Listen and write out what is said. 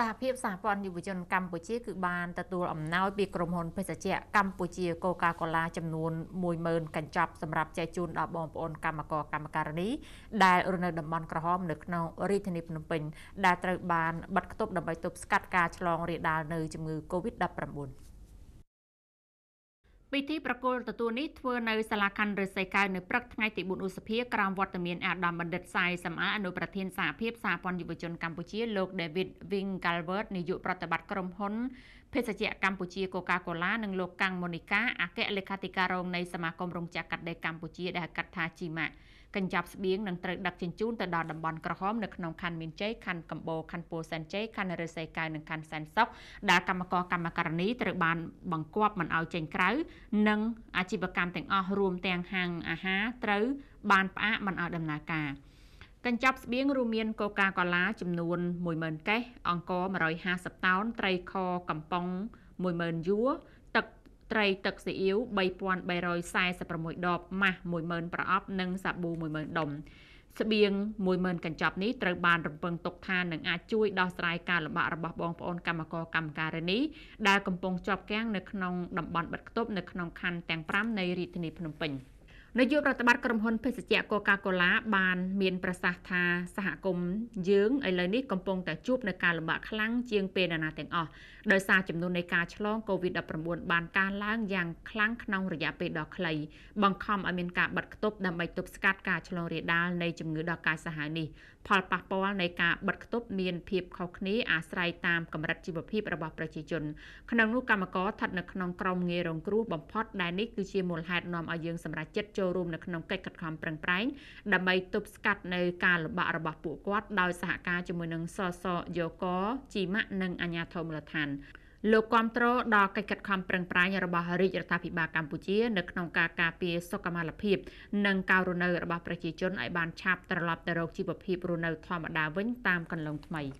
សហភាពសហព័ន្ធយុវជនកម្ពុជាគឺបានទទួលអំណោយពីក្រុមហ៊ុនភេសជ្ជៈកម្ពុជា Coca-Cola ចំនួន10000កញ្ចប់សម្រាប់ចែកជូនដល់បងប្អូនកម្មករកម្មការិនីដែលរស់នៅតំបន់ក្រហមនៅក្នុងរាជធានីភ្នំពេញដែលត្រូវបានបិទគប់ដើម្បីទប់ស្កាត់ការឆ្លងរាលដាលនៅជំងឺ Covid-19 ពិធីប្រគល់ទទួលនេះធ្វើនៅសាលាខណ្ឌរិស័យកៅនៅព្រឹកថ្ងៃទី4ឧសភាក្រោមវត្តមានអាដាមបណ្ឌិតសាយសំអាអនុប្រធានសហភាពសហព័ន្ធយុវជនកម្ពុជាលោក David Wing Calvert នាយកប្រតិបត្តិក្រុមហ៊ុនភេសជ្ជៈកម្ពុជា Coca-Cola និងលោកកាំងម៉ូនីកាអគ្គលេខាធិការរងនៃសមាគមរោងចក្រកាត់ដេរកម្ពុជាដែលកាត់ថាជីម៉ាកញ្ចប់ស្បៀងនឹងត្រូវដឹកជញ្ជូនទៅដល់តំបន់ក្រហមនៅក្នុងខណ្ឌមានជ័យខណ្ឌកម្ពូខណ្ឌពោធិ៍សែនជ័យខណ្ឌរិស័យកែវនិងខណ្ឌសែនសុខដែលកម្មករកម្មការនីត្រូវបានបង្គាប់មិនឲ្យចេញក្រៅ និងអាជីវកម្មទាំងអស់រួមទាំងហាងអាហារត្រូវបានផ្អាកមិនឲ្យដំណើរការ។កញ្ចប់ស្បៀងរួមមានកូកាកូឡាចំនួន10000កេសអង្ករ150តោនត្រីខកំប៉ុង10000យួរទឹកត្រីទឹកស៊ីអ៊ីវ3346ដបម៉ាស់10000ប្រអប់និងសាប៊ូ10000ដុំស្បៀង10000កញ្ចប់នេះត្រូវបានរំពឹងទុកថានឹងអាចជួយដោះស្រាយការលំបាករបស់បងប្អូនកម្មករកម្មការិនីដែលកំពុងជាប់គាំងនៅក្នុងតំបន់បិទគប់នៅក្នុងខណ្ឌទាំង5នៃរាជធានីភ្នំពេញ។នាយកប្រតិបត្តិក្រុមហ៊ុនភេសជ្ជៈកូកាកូឡាបានមានប្រសាសន៍ថាសហគមន៍យើងឥឡូវនេះកំពុងតែជួបនឹងការលំបាកខ្លាំងជាងពេលណាទាំងអស់ដោយសារចំនួននៃការឆ្លង COVID-19 បានកើនឡើងយ៉ាងខ្លាំងក្នុងរយៈពេលដ៏ខ្លីបង្ខំឲ្យមានការបិទគប់ដើម្បីទប់ស្កាត់ការឆ្លងរាលដាលនៃជំងឺដ៏កាចសាហាវនេះផលប៉ះពាល់នៃការបិទគប់មាន ភាពខុសគ្នាអាស្រ័យតាមកម្រិតជីវភាពរបស់ប្រជាជន ក្នុងនោះកម្មករស្ថិតនៅក្នុងក្រមងាររងគ្រោះបំផុតដែលនេះគឺជាមូលហេតុនាំឲ្យយើងសម្រេចចិត្តចូលចូលរួមនៅក្នុងកិច្ចខិតខំប្រឹងប្រែងដើម្បីទប់ស្កាត់នៅការលបាក់របស់ពួកគាត់ដោយសហការជាមួយនឹងសសយកជីម៉ាក់និងអាជ្ញាធរមូលដ្ឋានលោកគាំទ្រដល់កិច្ចខិតខំប្រឹងប្រែងរបស់រាជរដ្ឋាភិបាលកម្ពុជា នៅក្នុងការការពារសុខុមាលភាពនិងការរស់នៅរបស់ប្រជាជនឲ្យបានឆាប់ត្រឡប់ទៅរកជីវភាពរស់នៅធម្មតាវិញតាមកន្លងថ្មី។